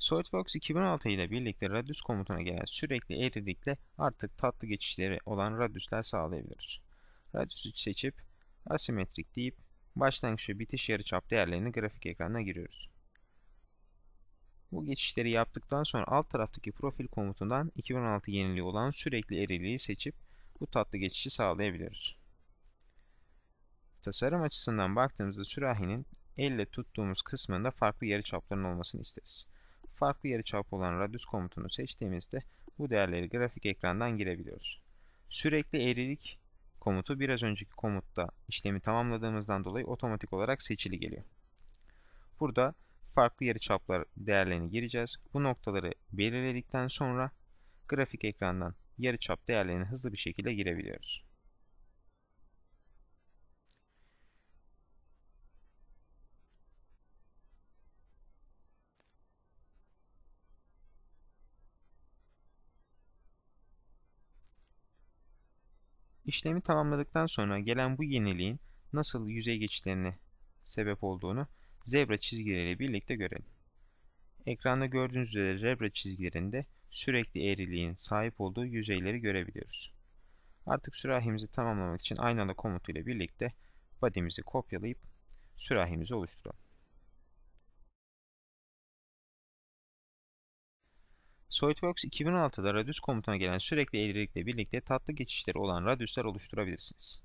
SolidWorks 2016 ile birlikte radius komutuna gelen sürekli eğrilikle artık tatlı geçişleri olan radiusler sağlayabiliriz. Radius'u seçip asimetrik deyip başlangıç ve bitiş yarıçap değerlerini grafik ekranına giriyoruz. Bu geçişleri yaptıktan sonra alt taraftaki profil komutundan 2016 yeniliği olan sürekli eriliği seçip bu tatlı geçişi sağlayabiliriz. Tasarım açısından baktığımızda sürahinin elle tuttuğumuz kısmında farklı yarıçapların olmasını isteriz farklı yarı çap olan radius komutunu seçtiğimizde bu değerleri grafik ekrandan girebiliyoruz. Sürekli eğrilik komutu biraz önceki komutta işlemi tamamladığımızdan dolayı otomatik olarak seçili geliyor. Burada farklı yarı çaplar değerlerini gireceğiz. Bu noktaları belirledikten sonra grafik ekrandan çap değerlerini hızlı bir şekilde girebiliyoruz. İşlemi tamamladıktan sonra gelen bu yeniliğin nasıl yüzey geçişlerine sebep olduğunu zebra çizgileriyle birlikte görelim. Ekranda gördüğünüz üzere zebra çizgilerinde sürekli eğriliğin sahip olduğu yüzeyleri görebiliyoruz. Artık sürahimizi tamamlamak için aynala komutu ile birlikte body'mizi kopyalayıp sürahimizi oluşturalım. SolidWorks 2016'da Radius komutuna gelen sürekli eğrilikle birlikte tatlı geçişleri olan radiuslar oluşturabilirsiniz.